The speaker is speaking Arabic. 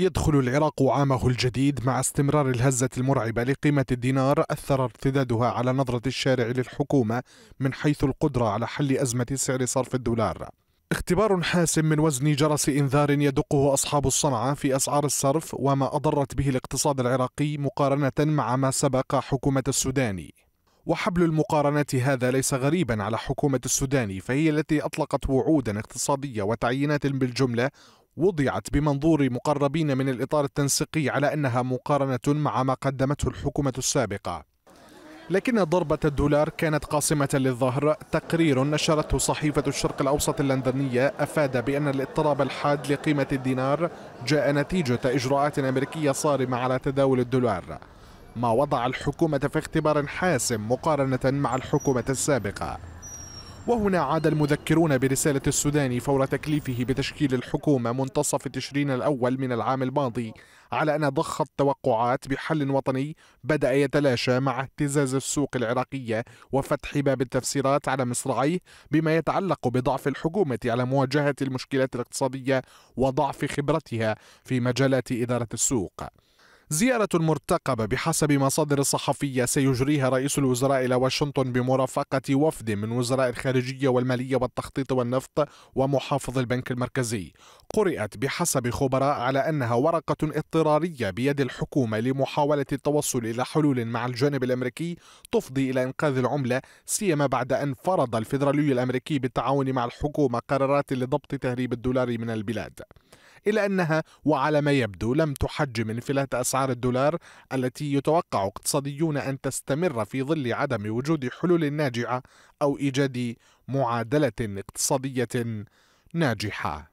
يدخل العراق عامه الجديد مع استمرار الهزة المرعبة لقيمة الدينار أثر ارتدادها على نظرة الشارع للحكومة من حيث القدرة على حل أزمة سعر صرف الدولار اختبار حاسم من وزن جرس انذار يدقه اصحاب الصنعه في اسعار الصرف وما اضرت به الاقتصاد العراقي مقارنه مع ما سبق حكومه السوداني وحبل المقارنة هذا ليس غريبا على حكومة السودان فهي التي أطلقت وعودا اقتصادية وتعيينات بالجملة وضعت بمنظور مقربين من الإطار التنسيقي على أنها مقارنة مع ما قدمته الحكومة السابقة لكن ضربة الدولار كانت قاصمة للظهر تقرير نشرته صحيفة الشرق الأوسط اللندنية أفاد بأن الاضطراب الحاد لقيمة الدينار جاء نتيجة إجراءات أمريكية صارمة على تداول الدولار ما وضع الحكومة في اختبار حاسم مقارنة مع الحكومة السابقة وهنا عاد المذكرون برسالة السوداني فور تكليفه بتشكيل الحكومة منتصف تشرين الأول من العام الماضي على أن ضخ التوقعات بحل وطني بدأ يتلاشى مع اهتزاز السوق العراقية وفتح باب التفسيرات على مصراعيه بما يتعلق بضعف الحكومة على مواجهة المشكلات الاقتصادية وضعف خبرتها في مجالات إدارة السوق زيارة مرتقبة بحسب مصادر صحفية سيجريها رئيس الوزراء إلى واشنطن بمرافقة وفد من وزراء الخارجية والمالية والتخطيط والنفط ومحافظ البنك المركزي قرئت بحسب خبراء على أنها ورقة اضطرارية بيد الحكومة لمحاولة التوصل إلى حلول مع الجانب الأمريكي تفضي إلى إنقاذ العملة سيما بعد أن فرض الفيدرالي الأمريكي بالتعاون مع الحكومة قرارات لضبط تهريب الدولار من البلاد إلا أنها وعلى ما يبدو لم تحجم انفلات أسعار الدولار التي يتوقع اقتصاديون أن تستمر في ظل عدم وجود حلول ناجعة أو إيجاد معادلة اقتصادية ناجحة